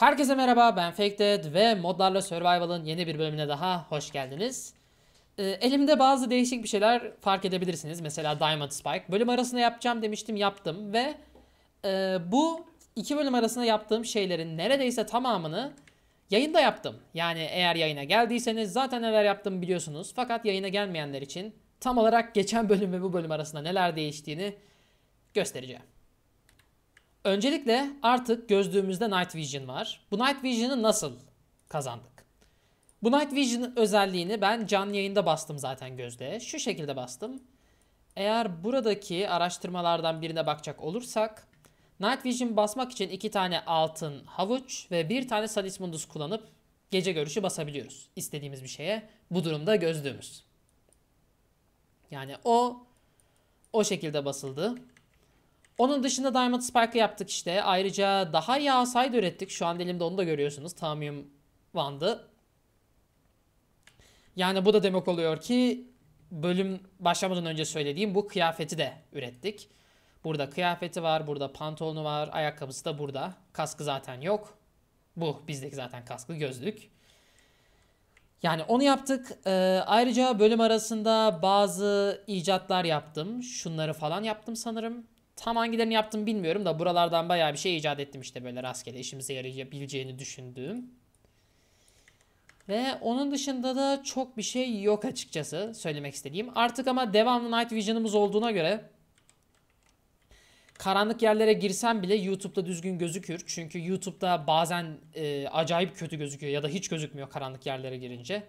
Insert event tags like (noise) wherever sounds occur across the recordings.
Herkese merhaba ben Fakeded ve modlarla Survival'ın yeni bir bölümüne daha hoş geldiniz. Ee, elimde bazı değişik bir şeyler fark edebilirsiniz. Mesela Diamond Spike. Bölüm arasında yapacağım demiştim yaptım ve e, bu iki bölüm arasında yaptığım şeylerin neredeyse tamamını yayında yaptım. Yani eğer yayına geldiyseniz zaten neler yaptığımı biliyorsunuz. Fakat yayına gelmeyenler için tam olarak geçen bölüm ve bu bölüm arasında neler değiştiğini göstereceğim. Öncelikle artık gözlüğümüzde Night Vision var. Bu Night Vision'ı nasıl kazandık? Bu Night Vision özelliğini ben canlı yayında bastım zaten gözde. Şu şekilde bastım. Eğer buradaki araştırmalardan birine bakacak olursak Night Vision basmak için iki tane altın havuç ve bir tane Salismundus kullanıp gece görüşü basabiliyoruz. İstediğimiz bir şeye bu durumda gözlüğümüz. Yani o o şekilde basıldı. Onun dışında Diamond Spike'ı yaptık işte. Ayrıca daha yağ aside ürettik. Şu an elimde onu da görüyorsunuz. Tamium Wand'ı. Yani bu da demek oluyor ki bölüm başlamadan önce söylediğim bu kıyafeti de ürettik. Burada kıyafeti var, burada pantolonu var, ayakkabısı da burada. Kaskı zaten yok. Bu bizdeki zaten kaskı gözlük. Yani onu yaptık. Ee, ayrıca bölüm arasında bazı icatlar yaptım. Şunları falan yaptım sanırım. Tam hangilerini yaptım bilmiyorum da buralardan bayağı bir şey icat ettim işte böyle rastgele işimize yarayabileceğini düşündüğüm. Ve onun dışında da çok bir şey yok açıkçası söylemek istediğim. Artık ama devamlı Night Vision'ımız olduğuna göre karanlık yerlere girsem bile YouTube'da düzgün gözükür. Çünkü YouTube'da bazen e, acayip kötü gözüküyor ya da hiç gözükmüyor karanlık yerlere girince.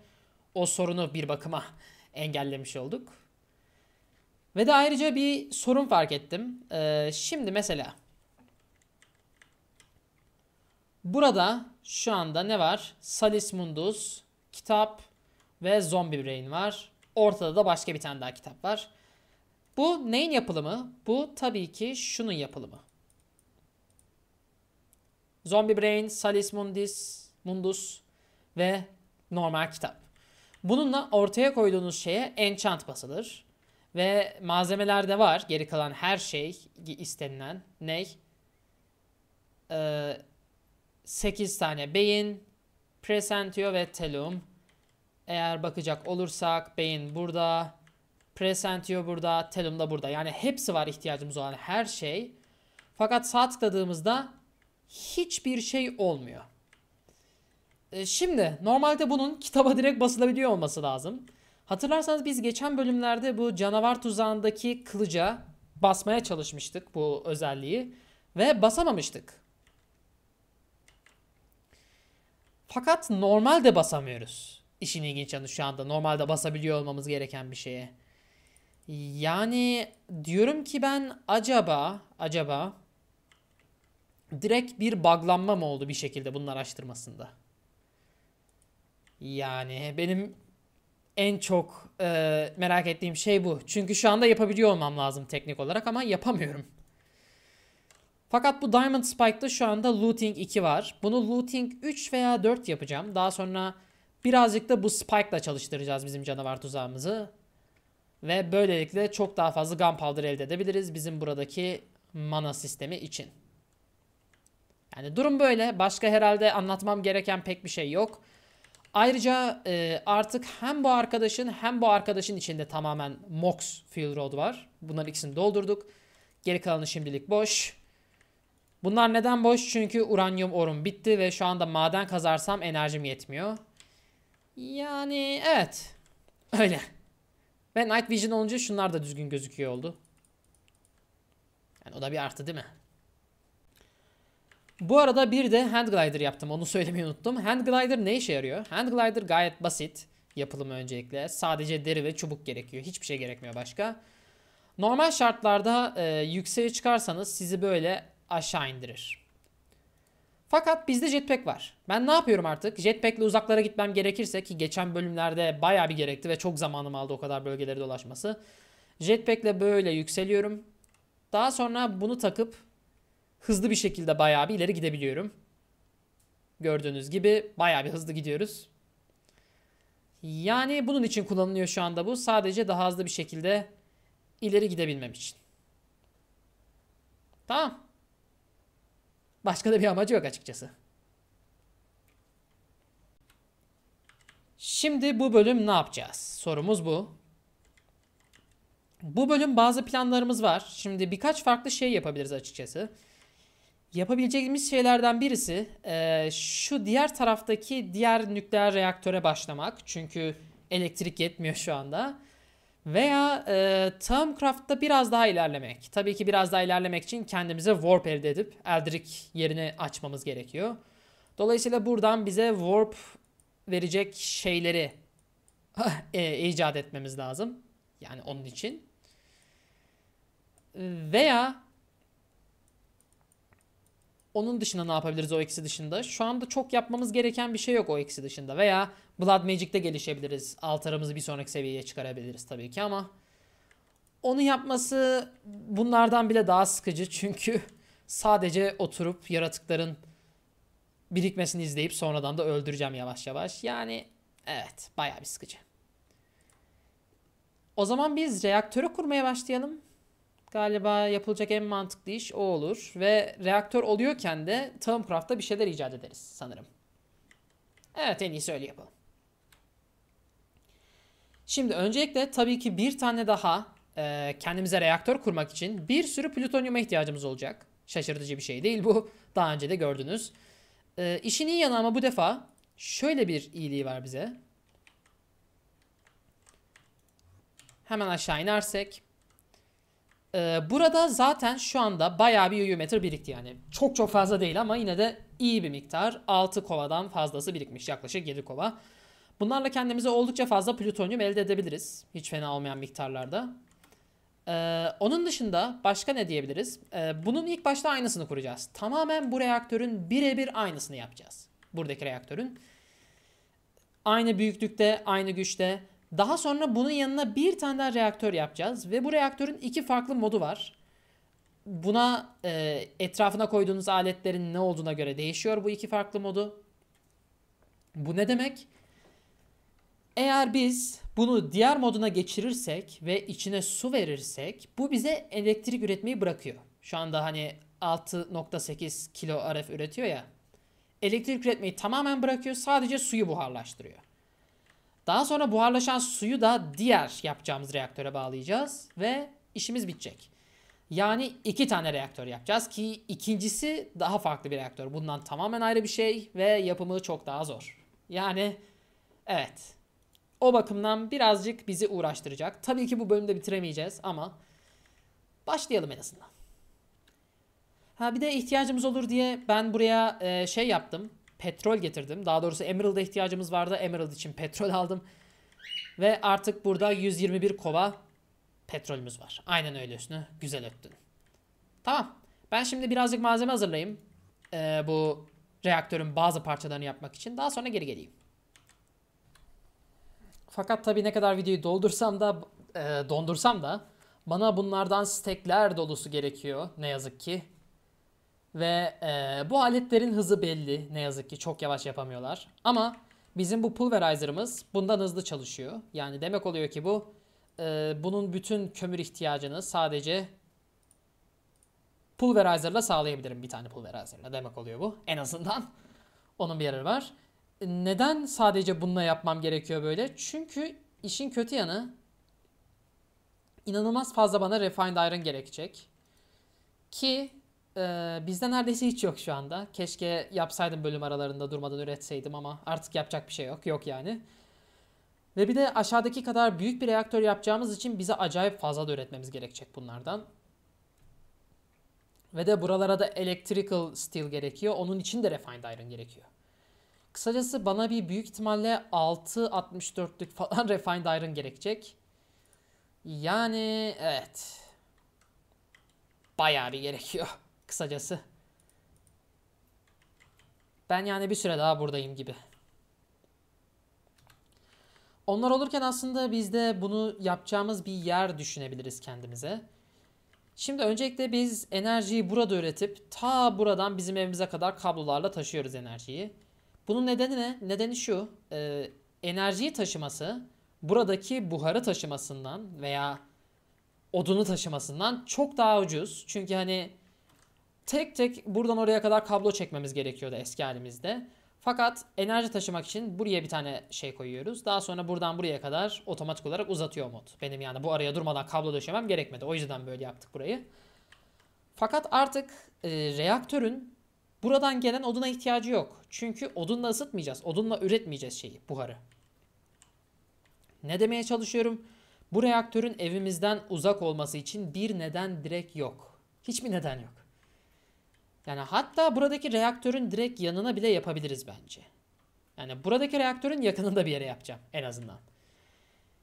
O sorunu bir bakıma (laughs) engellemiş olduk. Ve de ayrıca bir sorun fark ettim. Ee, şimdi mesela burada şu anda ne var? Salis Mundus, kitap ve Zombie Brain var. Ortada da başka bir tane daha kitap var. Bu neyin yapılımı? Bu tabii ki şunun yapılımı. Zombie Brain, Salis Mundis, Mundus ve normal kitap. Bununla ortaya koyduğunuz şeye enchant basılır. Ve malzemelerde var. Geri kalan her şey istenilen. Ne? Ee, 8 tane beyin, presentio ve telum. Eğer bakacak olursak beyin burada, presentio burada, telum da burada. Yani hepsi var ihtiyacımız olan her şey. Fakat sağ tıkladığımızda hiçbir şey olmuyor. Ee, şimdi normalde bunun kitaba direkt basılabiliyor olması lazım. Hatırlarsanız biz geçen bölümlerde bu canavar tuzağındaki kılıca basmaya çalışmıştık bu özelliği ve basamamıştık. Fakat normalde basamıyoruz. İşin ilginç yanı şu anda normalde basabiliyor olmamız gereken bir şeye. Yani diyorum ki ben acaba acaba direkt bir bağlanma mı oldu bir şekilde bunun araştırmasında? Yani benim en çok e, merak ettiğim şey bu. Çünkü şu anda yapabiliyor olmam lazım teknik olarak ama yapamıyorum. Fakat bu Diamond Spike'da şu anda Looting 2 var. Bunu Looting 3 veya 4 yapacağım. Daha sonra birazcık da bu Spike'la çalıştıracağız bizim canavar tuzağımızı. Ve böylelikle çok daha fazla Gunpowder elde edebiliriz bizim buradaki mana sistemi için. Yani durum böyle. Başka herhalde anlatmam gereken pek bir şey yok. Ayrıca e, artık hem bu arkadaşın hem bu arkadaşın içinde tamamen Mox Field Road var. Bunların ikisini doldurduk. Geri kalanı şimdilik boş. Bunlar neden boş? Çünkü uranyum orum bitti ve şu anda maden kazarsam enerjim yetmiyor. Yani evet. (laughs) Öyle. Ve Night Vision olunca şunlar da düzgün gözüküyor oldu. Yani o da bir artı değil mi? Bu arada bir de hand glider yaptım. Onu söylemeyi unuttum. Hand glider ne işe yarıyor? Hand glider gayet basit yapılımı öncelikle. Sadece deri ve çubuk gerekiyor. Hiçbir şey gerekmiyor başka. Normal şartlarda e, yükseğe çıkarsanız sizi böyle aşağı indirir. Fakat bizde jetpack var. Ben ne yapıyorum artık? Jetpack'le uzaklara gitmem gerekirse ki geçen bölümlerde baya bir gerekti ve çok zamanım aldı o kadar bölgeleri dolaşması. Jetpack'le böyle yükseliyorum. Daha sonra bunu takıp hızlı bir şekilde bayağı bir ileri gidebiliyorum. Gördüğünüz gibi bayağı bir hızlı gidiyoruz. Yani bunun için kullanılıyor şu anda bu. Sadece daha hızlı bir şekilde ileri gidebilmem için. Tamam. Başka da bir amacı yok açıkçası. Şimdi bu bölüm ne yapacağız? Sorumuz bu. Bu bölüm bazı planlarımız var. Şimdi birkaç farklı şey yapabiliriz açıkçası. Yapabileceğimiz şeylerden birisi e, şu diğer taraftaki diğer nükleer reaktöre başlamak. Çünkü elektrik yetmiyor şu anda. Veya e, Tomcraft'ta biraz daha ilerlemek. Tabii ki biraz daha ilerlemek için kendimize warp elde edip Eldrick yerini açmamız gerekiyor. Dolayısıyla buradan bize warp verecek şeyleri (laughs) e, icat etmemiz lazım. Yani onun için. Veya onun dışında ne yapabiliriz o ikisi dışında? Şu anda çok yapmamız gereken bir şey yok o ikisi dışında. Veya Blood Magic'te gelişebiliriz. Altarımızı bir sonraki seviyeye çıkarabiliriz tabii ki ama onu yapması bunlardan bile daha sıkıcı. (laughs) Çünkü sadece oturup yaratıkların birikmesini izleyip sonradan da öldüreceğim yavaş yavaş. Yani evet bayağı bir sıkıcı. O zaman biz reaktörü kurmaya başlayalım. Galiba yapılacak en mantıklı iş o olur. Ve reaktör oluyorken de Termcraft'ta bir şeyler icat ederiz sanırım. Evet en iyisi öyle yapalım. Şimdi öncelikle tabii ki bir tane daha e, kendimize reaktör kurmak için bir sürü plütonyuma ihtiyacımız olacak. Şaşırtıcı bir şey değil bu. Daha önce de gördünüz. E, işin iyi yanı ama bu defa şöyle bir iyiliği var bize. Hemen aşağı inersek ee, burada zaten şu anda bayağı bir yoyometre birikti yani. Çok çok fazla değil ama yine de iyi bir miktar. 6 kovadan fazlası birikmiş yaklaşık 7 kova. Bunlarla kendimize oldukça fazla plütonyum elde edebiliriz. Hiç fena olmayan miktarlarda. Ee, onun dışında başka ne diyebiliriz? Ee, bunun ilk başta aynısını kuracağız. Tamamen bu reaktörün birebir aynısını yapacağız. Buradaki reaktörün. Aynı büyüklükte, aynı güçte daha sonra bunun yanına bir tane daha reaktör yapacağız ve bu reaktörün iki farklı modu var. Buna e, etrafına koyduğunuz aletlerin ne olduğuna göre değişiyor bu iki farklı modu. Bu ne demek? Eğer biz bunu diğer moduna geçirirsek ve içine su verirsek bu bize elektrik üretmeyi bırakıyor. Şu anda hani 6.8 kilo RF üretiyor ya. Elektrik üretmeyi tamamen bırakıyor sadece suyu buharlaştırıyor. Daha sonra buharlaşan suyu da diğer yapacağımız reaktöre bağlayacağız ve işimiz bitecek. Yani iki tane reaktör yapacağız ki ikincisi daha farklı bir reaktör. Bundan tamamen ayrı bir şey ve yapımı çok daha zor. Yani evet o bakımdan birazcık bizi uğraştıracak. Tabii ki bu bölümde bitiremeyeceğiz ama başlayalım en azından. Ha bir de ihtiyacımız olur diye ben buraya e, şey yaptım petrol getirdim. Daha doğrusu Emerald'a ihtiyacımız vardı. Emerald için petrol aldım. Ve artık burada 121 kova petrolümüz var. Aynen öyle üstüne. Güzel öttün. Tamam. Ben şimdi birazcık malzeme hazırlayayım. Ee, bu reaktörün bazı parçalarını yapmak için. Daha sonra geri geleyim. Fakat tabii ne kadar videoyu doldursam da e, dondursam da bana bunlardan stekler dolusu gerekiyor ne yazık ki. Ve e, bu aletlerin hızı belli ne yazık ki çok yavaş yapamıyorlar. Ama bizim bu pulverizer'ımız bundan hızlı çalışıyor. Yani demek oluyor ki bu e, bunun bütün kömür ihtiyacını sadece pulverizer'la sağlayabilirim. Bir tane pulverizer'la demek oluyor bu en azından. Onun bir yeri var. Neden sadece bununla yapmam gerekiyor böyle? Çünkü işin kötü yanı inanılmaz fazla bana refined iron gerekecek. Ki ee, bizde neredeyse hiç yok şu anda. Keşke yapsaydım bölüm aralarında durmadan üretseydim ama artık yapacak bir şey yok. Yok yani. Ve bir de aşağıdaki kadar büyük bir reaktör yapacağımız için bize acayip fazla da üretmemiz gerekecek bunlardan. Ve de buralara da electrical steel gerekiyor. Onun için de refined iron gerekiyor. Kısacası bana bir büyük ihtimalle 6.64'lük falan (laughs) refined iron gerekecek. Yani evet. Bayağı bir gerekiyor. Kısacası. Ben yani bir süre daha buradayım gibi. Onlar olurken aslında biz de bunu yapacağımız bir yer düşünebiliriz kendimize. Şimdi öncelikle biz enerjiyi burada üretip ta buradan bizim evimize kadar kablolarla taşıyoruz enerjiyi. Bunun nedeni ne? Nedeni şu. E, enerjiyi taşıması buradaki buharı taşımasından veya odunu taşımasından çok daha ucuz. Çünkü hani tek tek buradan oraya kadar kablo çekmemiz gerekiyordu eski halimizde. Fakat enerji taşımak için buraya bir tane şey koyuyoruz. Daha sonra buradan buraya kadar otomatik olarak uzatıyor mod. Benim yani bu araya durmadan kablo döşemem gerekmedi. O yüzden böyle yaptık burayı. Fakat artık e, reaktörün buradan gelen oduna ihtiyacı yok. Çünkü odunla ısıtmayacağız. Odunla üretmeyeceğiz şeyi, buharı. Ne demeye çalışıyorum? Bu reaktörün evimizden uzak olması için bir neden direkt yok. Hiçbir neden yok. Yani hatta buradaki reaktörün direkt yanına bile yapabiliriz bence. Yani buradaki reaktörün yakınında bir yere yapacağım en azından.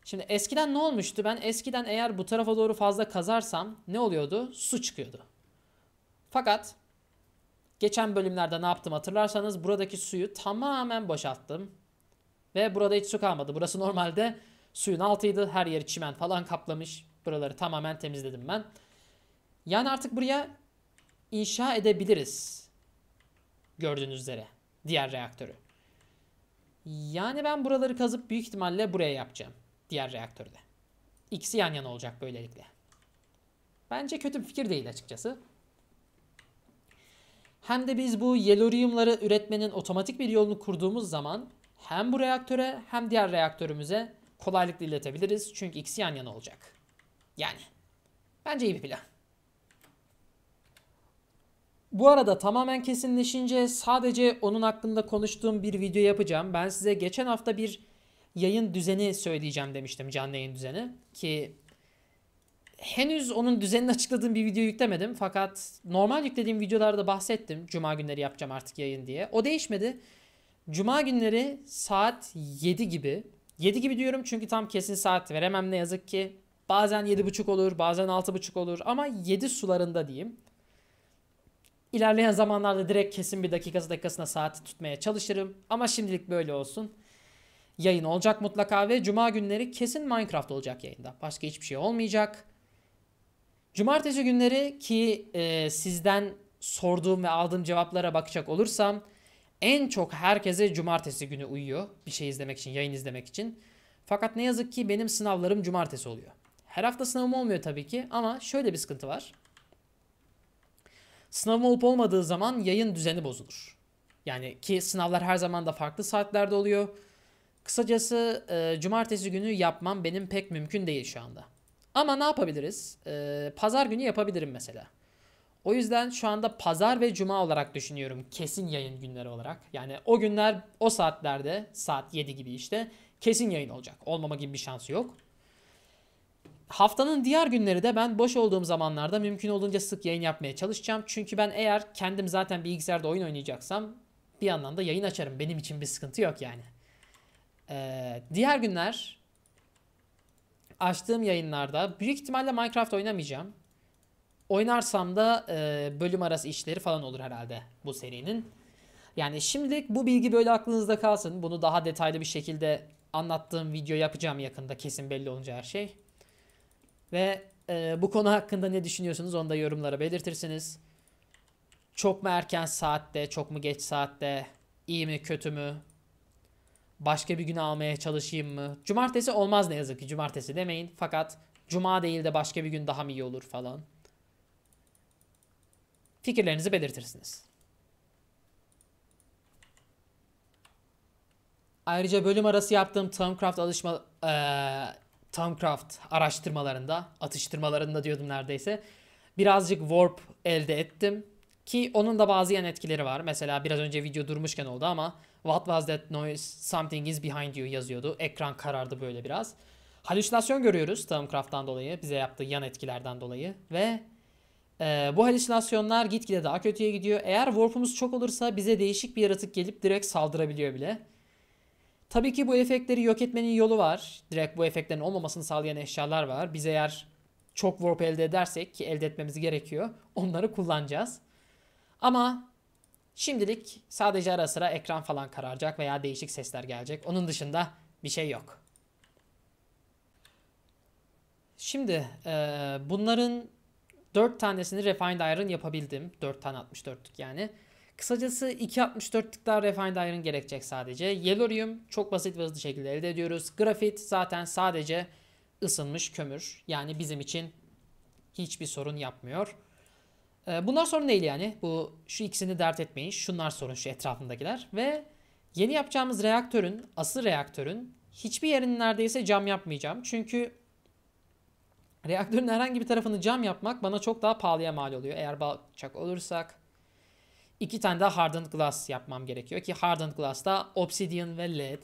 Şimdi eskiden ne olmuştu? Ben eskiden eğer bu tarafa doğru fazla kazarsam ne oluyordu? Su çıkıyordu. Fakat geçen bölümlerde ne yaptım hatırlarsanız buradaki suyu tamamen boşalttım. Ve burada hiç su kalmadı. Burası normalde suyun altıydı. Her yeri çimen falan kaplamış. Buraları tamamen temizledim ben. Yani artık buraya inşa edebiliriz. Gördüğünüz üzere diğer reaktörü. Yani ben buraları kazıp büyük ihtimalle buraya yapacağım. Diğer reaktörde. İkisi yan yana olacak böylelikle. Bence kötü bir fikir değil açıkçası. Hem de biz bu yeloriumları üretmenin otomatik bir yolunu kurduğumuz zaman hem bu reaktöre hem diğer reaktörümüze kolaylıkla iletebiliriz. Çünkü ikisi yan yana olacak. Yani bence iyi bir plan. Bu arada tamamen kesinleşince sadece onun hakkında konuştuğum bir video yapacağım. Ben size geçen hafta bir yayın düzeni söyleyeceğim demiştim canlı yayın düzeni ki henüz onun düzenini açıkladığım bir video yüklemedim fakat normal yüklediğim videolarda bahsettim cuma günleri yapacağım artık yayın diye. O değişmedi. Cuma günleri saat 7 gibi. 7 gibi diyorum çünkü tam kesin saat veremem ne yazık ki. Bazen 7.30 olur, bazen 6.30 olur ama 7 sularında diyeyim. İlerleyen zamanlarda direkt kesin bir dakikası dakikasına saati tutmaya çalışırım. Ama şimdilik böyle olsun. Yayın olacak mutlaka ve cuma günleri kesin Minecraft olacak yayında. Başka hiçbir şey olmayacak. Cumartesi günleri ki e, sizden sorduğum ve aldığım cevaplara bakacak olursam en çok herkese cumartesi günü uyuyor. Bir şey izlemek için, yayın izlemek için. Fakat ne yazık ki benim sınavlarım cumartesi oluyor. Her hafta sınavım olmuyor tabii ki ama şöyle bir sıkıntı var. Sınav olup olmadığı zaman yayın düzeni bozulur. Yani ki sınavlar her zaman da farklı saatlerde oluyor. Kısacası e, cumartesi günü yapmam benim pek mümkün değil şu anda. Ama ne yapabiliriz? E, pazar günü yapabilirim mesela. O yüzden şu anda pazar ve cuma olarak düşünüyorum kesin yayın günleri olarak. Yani o günler o saatlerde saat 7 gibi işte kesin yayın olacak. Olmama gibi bir şansı yok. Haftanın diğer günleri de ben boş olduğum zamanlarda mümkün olunca sık yayın yapmaya çalışacağım. Çünkü ben eğer kendim zaten bilgisayarda oyun oynayacaksam bir yandan da yayın açarım. Benim için bir sıkıntı yok yani. Ee, diğer günler açtığım yayınlarda büyük ihtimalle Minecraft oynamayacağım. Oynarsam da e, bölüm arası işleri falan olur herhalde bu serinin. Yani şimdilik bu bilgi böyle aklınızda kalsın. Bunu daha detaylı bir şekilde anlattığım video yapacağım yakında kesin belli olunca her şey. Ve e, bu konu hakkında ne düşünüyorsunuz onu da yorumlara belirtirsiniz. Çok mu erken saatte, çok mu geç saatte, iyi mi kötü mü? Başka bir gün almaya çalışayım mı? Cumartesi olmaz ne yazık ki cumartesi demeyin. Fakat cuma değil de başka bir gün daha mı iyi olur falan. Fikirlerinizi belirtirsiniz. Ayrıca bölüm arası yaptığım Tomcraft alışma... Ee, Tomcraft araştırmalarında, atıştırmalarında diyordum neredeyse. Birazcık warp elde ettim. Ki onun da bazı yan etkileri var. Mesela biraz önce video durmuşken oldu ama What was that noise? Something is behind you yazıyordu. Ekran karardı böyle biraz. Halüsinasyon görüyoruz Tomcraft'tan dolayı. Bize yaptığı yan etkilerden dolayı. Ve e, bu halüsinasyonlar gitgide daha kötüye gidiyor. Eğer warp'umuz çok olursa bize değişik bir yaratık gelip direkt saldırabiliyor bile. Tabii ki bu efektleri yok etmenin yolu var. Direkt bu efektlerin olmamasını sağlayan eşyalar var. Biz eğer çok warp elde edersek ki elde etmemiz gerekiyor. Onları kullanacağız. Ama şimdilik sadece ara sıra ekran falan kararacak veya değişik sesler gelecek. Onun dışında bir şey yok. Şimdi e, bunların 4 tanesini Refined Iron yapabildim. 4 tane 64'lük yani. Kısacası 2.64'lükler refined iron gerekecek sadece. Yellorium çok basit ve hızlı şekilde elde ediyoruz. Grafit zaten sadece ısınmış kömür. Yani bizim için hiçbir sorun yapmıyor. Ee, bunlar sorun değil yani. Bu şu ikisini dert etmeyin. Şunlar sorun şu etrafındakiler ve yeni yapacağımız reaktörün, asıl reaktörün hiçbir yerinin neredeyse cam yapmayacağım. Çünkü reaktörün herhangi bir tarafını cam yapmak bana çok daha pahalıya mal oluyor. Eğer balçak olursak iki tane daha hardened glass yapmam gerekiyor ki hardened glass da obsidian ve lead.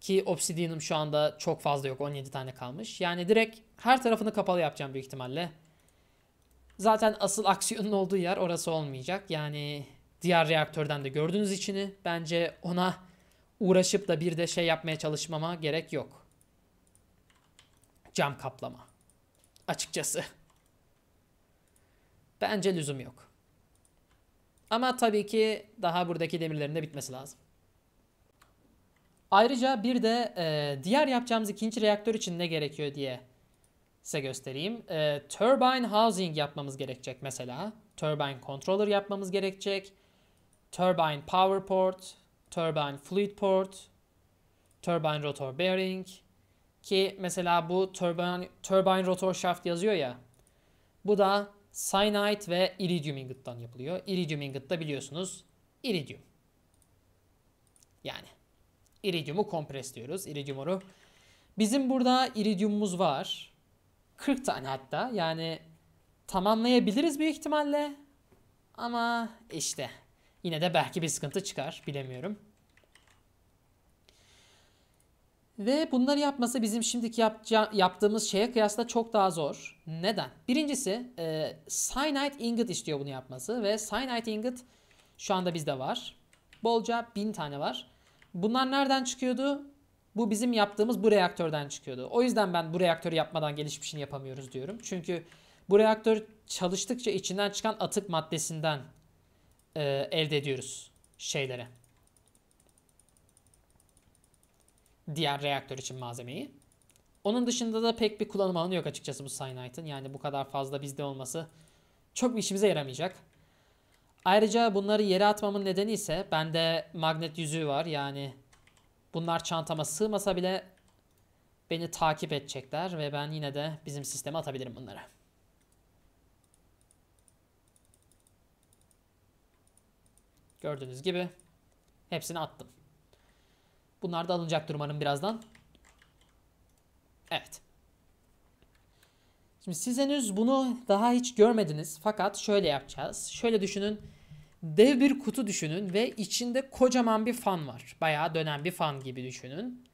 Ki obsidian'ım şu anda çok fazla yok. 17 tane kalmış. Yani direkt her tarafını kapalı yapacağım büyük ihtimalle. Zaten asıl (laughs) aksiyonun olduğu yer orası olmayacak. Yani diğer reaktörden de gördüğünüz içini bence ona uğraşıp da bir de şey yapmaya çalışmama gerek yok. Cam kaplama. Açıkçası. Bence lüzum yok. Ama tabii ki daha buradaki demirlerin de bitmesi lazım. Ayrıca bir de e, diğer yapacağımız ikinci reaktör için ne gerekiyor diye size göstereyim. E, turbine housing yapmamız gerekecek mesela. Turbine controller yapmamız gerekecek. Turbine power port, turbine fluid port, turbine rotor bearing ki mesela bu turbine, turbine rotor shaft yazıyor ya. Bu da Cyanide ve iridium ingot'tan yapılıyor. Iridium ingot da biliyorsunuz iridium. Yani iridiumu kompres diyoruz. Iridium Bizim burada iridiumumuz var. 40 tane hatta. Yani tamamlayabiliriz büyük ihtimalle. Ama işte yine de belki bir sıkıntı çıkar. Bilemiyorum. Ve bunları yapması bizim şimdiki yapca- yaptığımız şeye kıyasla çok daha zor. Neden? Birincisi e, cyanide ingot istiyor bunu yapması ve cyanide ingot şu anda bizde var. Bolca bin tane var. Bunlar nereden çıkıyordu? Bu bizim yaptığımız bu reaktörden çıkıyordu. O yüzden ben bu reaktörü yapmadan gelişmişini yapamıyoruz diyorum. Çünkü bu reaktör çalıştıkça içinden çıkan atık maddesinden e, elde ediyoruz şeyleri. Diğer reaktör için malzemeyi. Onun dışında da pek bir kullanım alanı yok açıkçası bu Cyanite'ın. Yani bu kadar fazla bizde olması çok bir işimize yaramayacak. Ayrıca bunları yere atmamın nedeni ise bende magnet yüzüğü var. Yani bunlar çantama sığmasa bile beni takip edecekler ve ben yine de bizim sisteme atabilirim bunları. Gördüğünüz gibi hepsini attım. Bunlar da alınacaktır umarım birazdan. Evet. Şimdi siz henüz bunu daha hiç görmediniz fakat şöyle yapacağız. Şöyle düşünün. Dev bir kutu düşünün ve içinde kocaman bir fan var. Bayağı dönen bir fan gibi düşünün.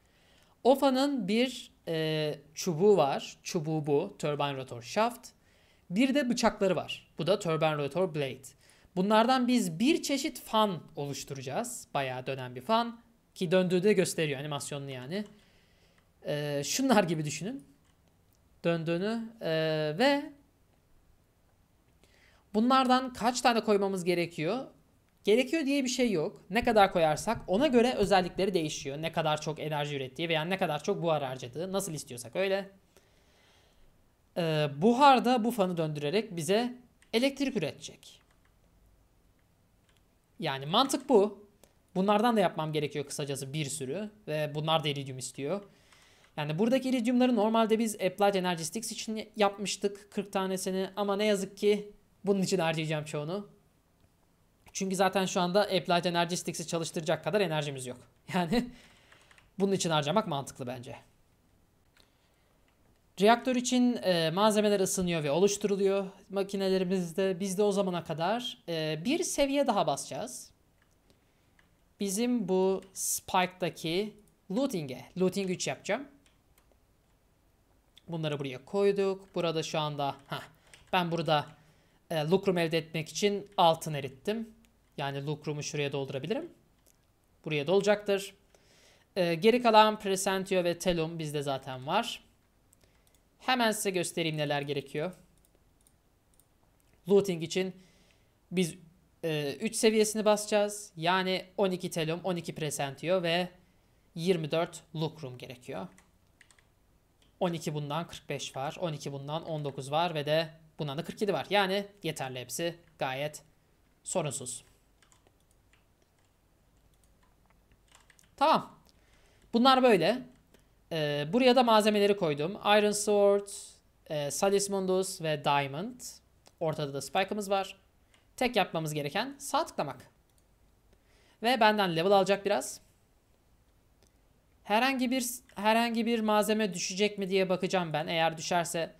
O fanın bir e, çubuğu var. Çubuğu bu. Turbine rotor shaft. Bir de bıçakları var. Bu da turbine rotor blade. Bunlardan biz bir çeşit fan oluşturacağız. Bayağı dönen bir fan. Ki döndüğü de gösteriyor animasyonunu yani. E, şunlar gibi düşünün. Döndüğünü e, ve bunlardan kaç tane koymamız gerekiyor? Gerekiyor diye bir şey yok. Ne kadar koyarsak ona göre özellikleri değişiyor. Ne kadar çok enerji ürettiği veya ne kadar çok buhar harcadığı. Nasıl istiyorsak öyle. Ee, buhar da bu fanı döndürerek bize elektrik üretecek. Yani mantık bu. Bunlardan da yapmam gerekiyor kısacası bir sürü. Ve bunlar da iridium istiyor. Yani buradaki iridiumları normalde biz Applied Energistics için yapmıştık 40 tanesini. Ama ne yazık ki bunun için harcayacağım çoğunu. Çünkü zaten şu anda Applied Energistics'i çalıştıracak kadar enerjimiz yok. (laughs) Yani bunun için harcamak mantıklı bence. Reaktör için e, malzemeler ısınıyor ve oluşturuluyor makinelerimizde. Biz de o zamana kadar e, bir seviye daha basacağız bizim bu Spike'daki Looting'e, Looting 3 yapacağım. Bunları buraya koyduk. Burada şu anda, heh, ben burada e, Lucrum elde etmek için altın erittim. Yani Lucrum'u şuraya doldurabilirim. Buraya dolacaktır. E, geri kalan Presentio ve Telum bizde zaten var. Hemen size göstereyim neler gerekiyor. Looting için biz e, ee, 3 seviyesini basacağız. Yani 12 telum, 12 presentio ve 24 lucrum gerekiyor. 12 bundan 45 var. 12 bundan 19 var ve de bundan da 47 var. Yani yeterli hepsi. Gayet sorunsuz. Tamam. Bunlar böyle. Ee, buraya da malzemeleri koydum. Iron Sword, e, Salis ve Diamond. Ortada da Spike'ımız var. Tek yapmamız gereken sağ tıklamak. Ve benden level alacak biraz. Herhangi bir herhangi bir malzeme düşecek mi diye bakacağım ben. Eğer düşerse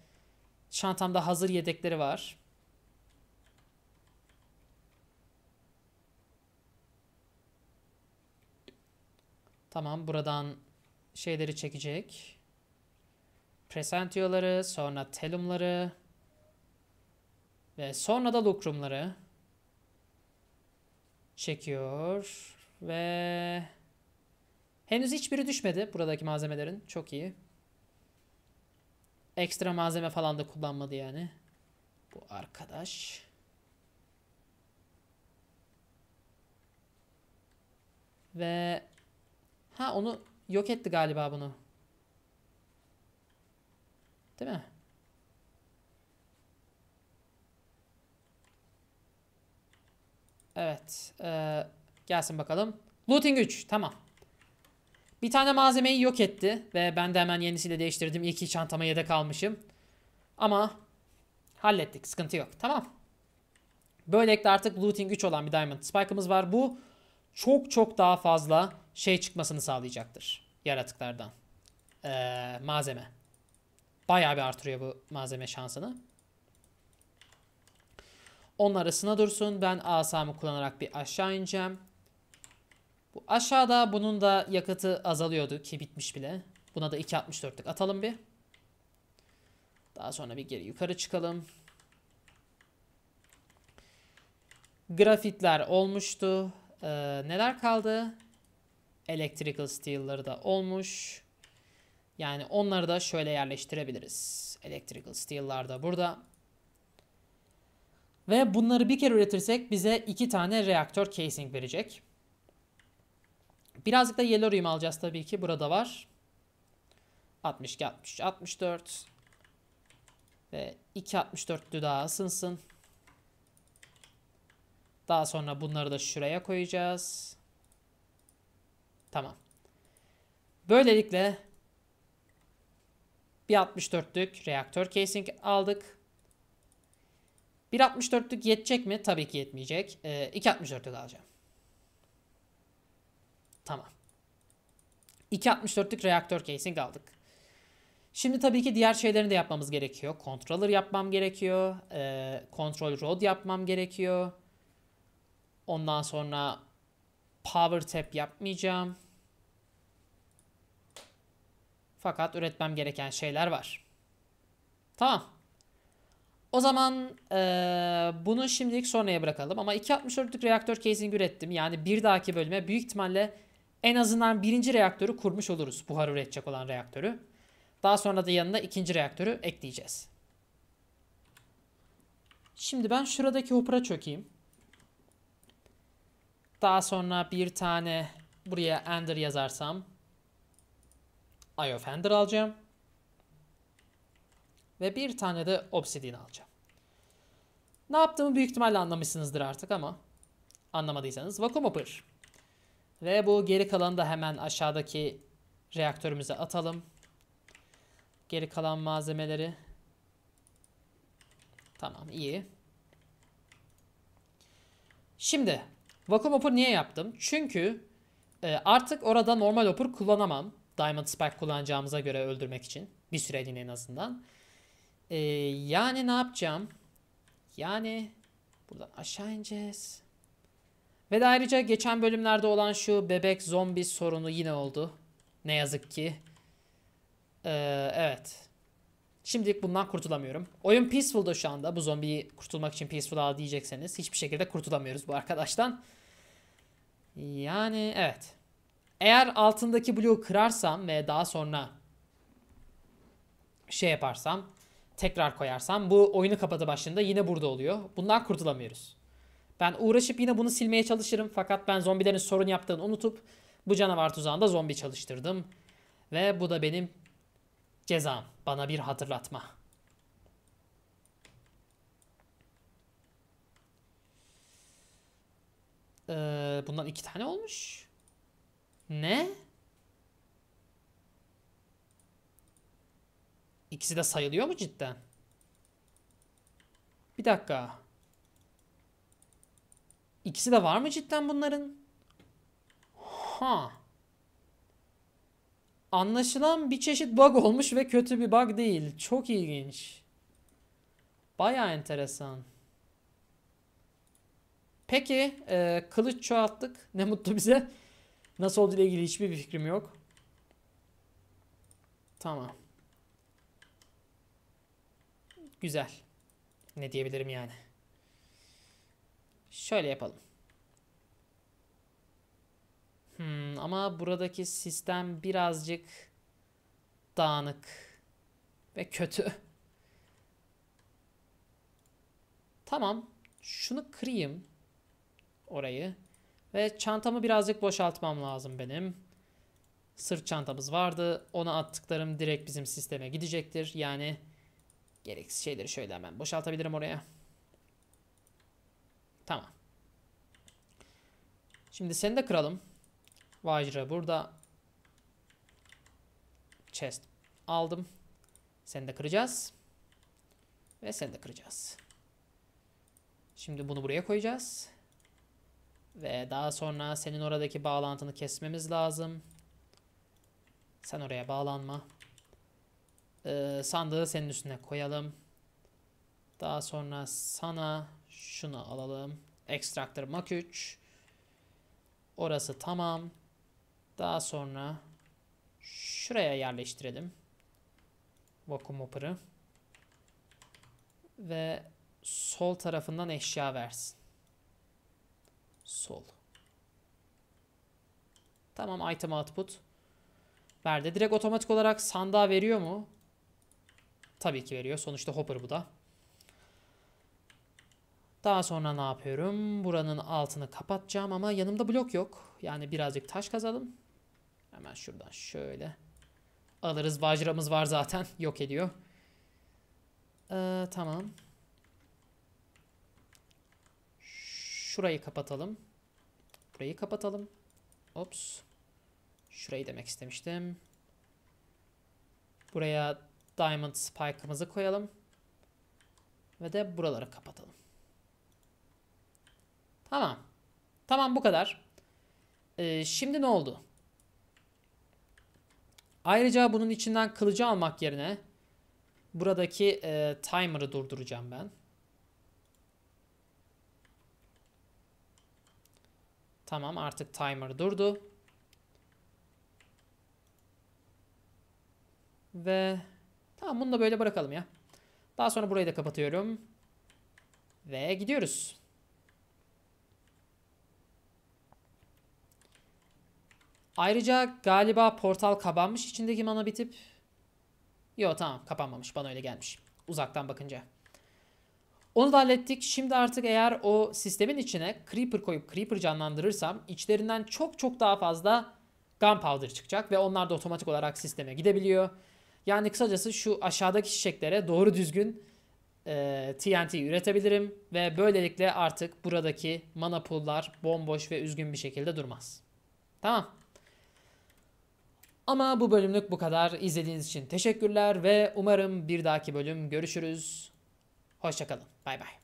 çantamda hazır yedekleri var. Tamam buradan şeyleri çekecek. Presentioları, sonra telumları ve sonra da lukrumları çekiyor ve henüz hiçbiri düşmedi buradaki malzemelerin. Çok iyi. Ekstra malzeme falan da kullanmadı yani. Bu arkadaş. Ve ha onu yok etti galiba bunu. Değil mi? Evet. Ee, gelsin bakalım. Looting 3. Tamam. Bir tane malzemeyi yok etti. Ve ben de hemen yenisiyle değiştirdim. İyi ki çantama yedek almışım. Ama hallettik. Sıkıntı yok. Tamam. Böylelikle artık looting 3 olan bir diamond spike'ımız var. Bu çok çok daha fazla şey çıkmasını sağlayacaktır. Yaratıklardan. Ee, malzeme. Bayağı bir artırıyor bu malzeme şansını. Onun arasına dursun. Ben asamı kullanarak bir aşağı ineceğim. Bu aşağıda bunun da yakıtı azalıyordu ki bitmiş bile. Buna da 2.64'lük atalım bir. Daha sonra bir geri yukarı çıkalım. Grafitler olmuştu. Ee, neler kaldı? Electrical Steel'ları da olmuş. Yani onları da şöyle yerleştirebiliriz. Electrical Steel'lar da burada. Ve bunları bir kere üretirsek bize iki tane reaktör casing verecek. Birazcık da Yellorium alacağız tabii ki. Burada var. 62, 63, 64. Ve 2 64'lü daha ısınsın. Daha sonra bunları da şuraya koyacağız. Tamam. Böylelikle bir 64'lük reaktör casing aldık. 1.64'lük yetecek mi? Tabii ki yetmeyecek. Ee, 2.64'lük alacağım. Tamam. 2.64'lük reaktör casing aldık. Şimdi tabii ki diğer şeylerini de yapmamız gerekiyor. Controller yapmam gerekiyor. E, control rod yapmam gerekiyor. Ondan sonra power tap yapmayacağım. Fakat üretmem gereken şeyler var. Tamam. O zaman e, bunu şimdilik sonraya bırakalım. Ama 2.64'lük reaktör casing ürettim. Yani bir dahaki bölüme büyük ihtimalle en azından birinci reaktörü kurmuş oluruz. Buhar üretecek olan reaktörü. Daha sonra da yanına ikinci reaktörü ekleyeceğiz. Şimdi ben şuradaki hopra çökeyim. Daha sonra bir tane buraya Ender yazarsam Eye of Ender alacağım. Ve bir tane de obsidian alacağım. Ne yaptığımı büyük ihtimalle anlamışsınızdır artık ama anlamadıysanız vakum hopper. Ve bu geri kalanı da hemen aşağıdaki reaktörümüze atalım. Geri kalan malzemeleri. Tamam iyi. Şimdi vakum hopper niye yaptım? Çünkü e, artık orada normal hopper kullanamam. Diamond Spike kullanacağımıza göre öldürmek için. Bir süreliğine en azından. Ee, yani ne yapacağım? Yani buradan aşağı ineceğiz. Ve de ayrıca geçen bölümlerde olan şu bebek zombi sorunu yine oldu. Ne yazık ki. Ee, evet. Şimdilik bundan kurtulamıyorum. Oyun Peaceful'da şu anda. Bu zombiyi kurtulmak için Peaceful'a diyecekseniz hiçbir şekilde kurtulamıyoruz bu arkadaştan. Yani evet. Eğer altındaki bloğu kırarsam ve daha sonra şey yaparsam tekrar koyarsam bu oyunu kapata başlığında yine burada oluyor. Bundan kurtulamıyoruz. Ben uğraşıp yine bunu silmeye çalışırım fakat ben zombilerin sorun yaptığını unutup bu canavar tuzağında zombi çalıştırdım. Ve bu da benim cezam. Bana bir hatırlatma. Ee, bundan iki tane olmuş. Ne? Ne? İkisi de sayılıyor mu cidden? Bir dakika. İkisi de var mı cidden bunların? Ha. Anlaşılan bir çeşit bug olmuş ve kötü bir bug değil. Çok ilginç. Baya enteresan. Peki e, kılıç çoğalttık. Ne mutlu bize. Nasıl olduğu ile ilgili hiçbir fikrim yok. Tamam güzel. Ne diyebilirim yani. Şöyle yapalım. Hmm, ama buradaki sistem birazcık dağınık ve kötü. Tamam. Şunu kırayım. Orayı. Ve çantamı birazcık boşaltmam lazım benim. Sırt çantamız vardı. Ona attıklarım direkt bizim sisteme gidecektir. Yani Gereksiz şeyleri şöyle hemen boşaltabilirim oraya. Tamam. Şimdi seni de kıralım. Vajra burada. Chest aldım. Seni de kıracağız. Ve seni de kıracağız. Şimdi bunu buraya koyacağız. Ve daha sonra senin oradaki bağlantını kesmemiz lazım. Sen oraya bağlanma. Ee, sandığı senin üstüne koyalım. Daha sonra sana şunu alalım. Extractor Mach 3. Orası tamam. Daha sonra şuraya yerleştirelim. Vakum hopper'ı. Ve sol tarafından eşya versin. Sol. Tamam item output. Verdi. Direkt otomatik olarak sandığa veriyor mu? Tabii ki veriyor. Sonuçta hopper bu da. Daha sonra ne yapıyorum? Buranın altını kapatacağım ama yanımda blok yok. Yani birazcık taş kazalım. Hemen şuradan şöyle. Alırız. Vajramız var zaten. (laughs) Yok ediyor. Ee, tamam. Şurayı kapatalım. Burayı kapatalım. Ops. Şurayı demek istemiştim. Buraya Diamond spike'ımızı koyalım. Ve de buraları kapatalım. Tamam. Tamam bu kadar. Ee, şimdi ne oldu? Ayrıca bunun içinden kılıcı almak yerine buradaki e, timer'ı durduracağım ben. Tamam artık timer durdu. Ve Tamam bunu da böyle bırakalım ya. Daha sonra burayı da kapatıyorum. Ve gidiyoruz. Ayrıca galiba portal kapanmış içindeki mana bitip. Yo tamam kapanmamış bana öyle gelmiş. Uzaktan bakınca. Onu da hallettik. Şimdi artık eğer o sistemin içine Creeper koyup Creeper canlandırırsam içlerinden çok çok daha fazla Gunpowder çıkacak ve onlar da otomatik olarak sisteme gidebiliyor. Yani kısacası şu aşağıdaki çiçeklere doğru düzgün e, TNT üretebilirim ve böylelikle artık buradaki mana pool'lar bomboş ve üzgün bir şekilde durmaz. Tamam. Ama bu bölümlük bu kadar. İzlediğiniz için teşekkürler ve umarım bir dahaki bölüm görüşürüz. Hoşçakalın. Bay bay.